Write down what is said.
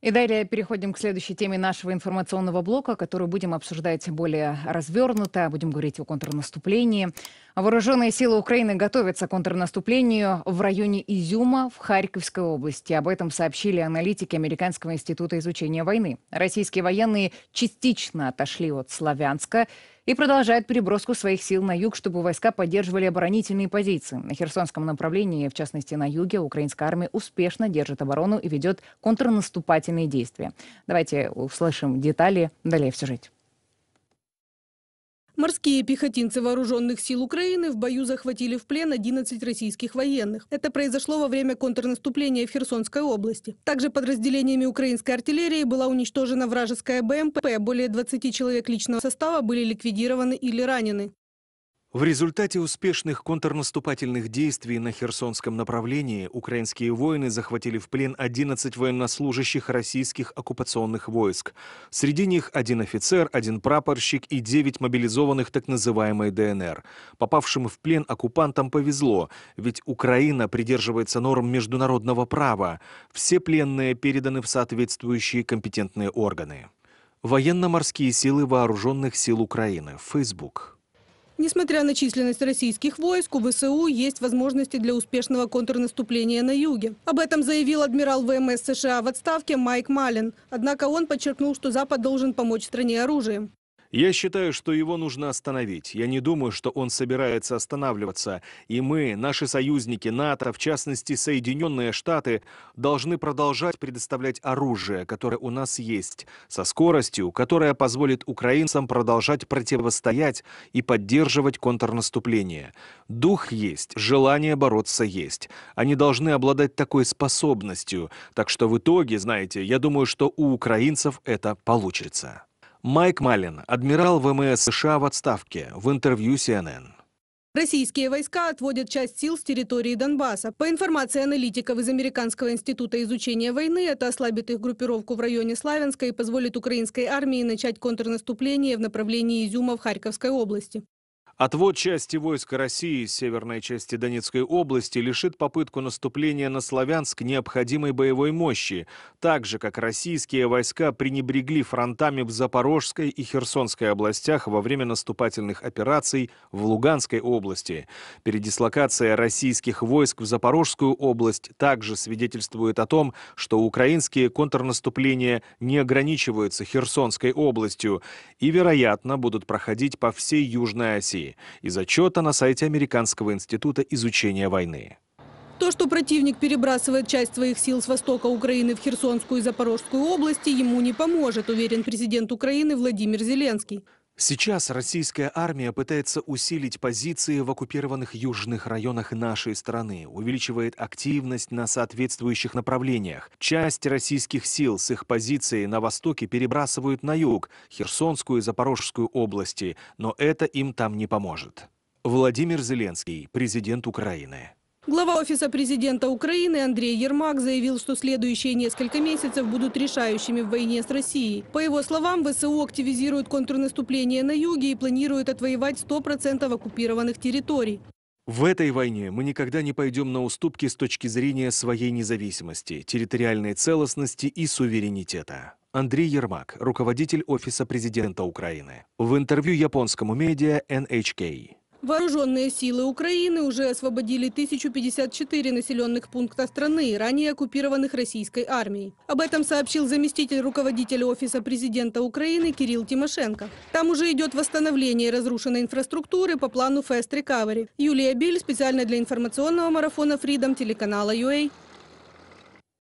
И далее переходим к следующей теме нашего информационного блока, которую будем обсуждать более развернуто. Будем говорить о контрнаступлении. А вооруженные силы Украины готовятся к контрнаступлению в районе Изюма в Харьковской области. Об этом сообщили аналитики Американского института изучения войны. Российские военные частично отошли от Славянска и продолжают переброску своих сил на юг, чтобы войска поддерживали оборонительные позиции. На Херсонском направлении, в частности на юге, украинская армия успешно держит оборону и ведет контрнаступательные действия. Давайте услышим детали далее в сюжете. Морские пехотинцы вооруженных сил Украины в бою захватили в плен 11 российских военных. Это произошло во время контрнаступления в Херсонской области. Также подразделениями украинской артиллерии была уничтожена вражеская БМП. Более 20 человек личного состава были ликвидированы или ранены. В результате успешных контрнаступательных действий на Херсонском направлении украинские воины захватили в плен 11 военнослужащих российских оккупационных войск. Среди них один офицер, один прапорщик и 9 мобилизованных так называемой ДНР. Попавшим в плен оккупантам повезло, ведь Украина придерживается норм международного права. Все пленные переданы в соответствующие компетентные органы. Военно-морские силы вооруженных сил Украины. Фейсбук. Несмотря на численность российских войск, у ВСУ есть возможности для успешного контрнаступления на юге. Об этом заявил адмирал ВМС США в отставке Майк Малин. Однако он подчеркнул, что Запад должен помочь стране оружием. Я считаю, что его нужно остановить. Я не думаю, что он собирается останавливаться. И мы, наши союзники НАТО, в частности Соединенные Штаты, должны продолжать предоставлять оружие, которое у нас есть, со скоростью, которая позволит украинцам продолжать противостоять и поддерживать контрнаступление. Дух есть, желание бороться есть. Они должны обладать такой способностью. Так что в итоге, знаете, я думаю, что у украинцев это получится. Майк Малин, адмирал ВМС США в отставке, в интервью CNN. Российские войска отводят часть сил с территории Донбасса. По информации аналитиков из Американского института изучения войны, это ослабит их группировку в районе Славянска и позволит украинской армии начать контрнаступление в направлении Изюма в Харьковской области. Отвод части войск России из северной части Донецкой области лишит попытку наступления на Славянск необходимой боевой мощи, так же, как российские войска пренебрегли фронтами в Запорожской и Херсонской областях во время наступательных операций в Луганской области. Передислокация российских войск в Запорожскую область также свидетельствует о том, что украинские контрнаступления не ограничиваются Херсонской областью и, вероятно, будут проходить по всей Южной оси. Сирии из отчета на сайте Американского института изучения войны. То, что противник перебрасывает часть своих сил с востока Украины в Херсонскую и Запорожскую области, ему не поможет, уверен президент Украины Владимир Зеленский. Сейчас российская армия пытается усилить позиции в оккупированных южных районах нашей страны, увеличивает активность на соответствующих направлениях. Часть российских сил с их позиции на востоке перебрасывают на юг, Херсонскую и Запорожскую области, но это им там не поможет. Владимир Зеленский, президент Украины. Глава Офиса президента Украины Андрей Ермак заявил, что следующие несколько месяцев будут решающими в войне с Россией. По его словам, ВСУ активизирует контрнаступление на юге и планирует отвоевать 100% оккупированных территорий. В этой войне мы никогда не пойдем на уступки с точки зрения своей независимости, территориальной целостности и суверенитета. Андрей Ермак, руководитель Офиса президента Украины. В интервью японскому медиа NHK. Вооруженные силы Украины уже освободили 1054 населенных пункта страны, ранее оккупированных российской армией. Об этом сообщил заместитель руководителя Офиса президента Украины Кирилл Тимошенко. Там уже идет восстановление разрушенной инфраструктуры по плану Fast Recovery. Юлия Биль специально для информационного марафона Freedom телеканала UA.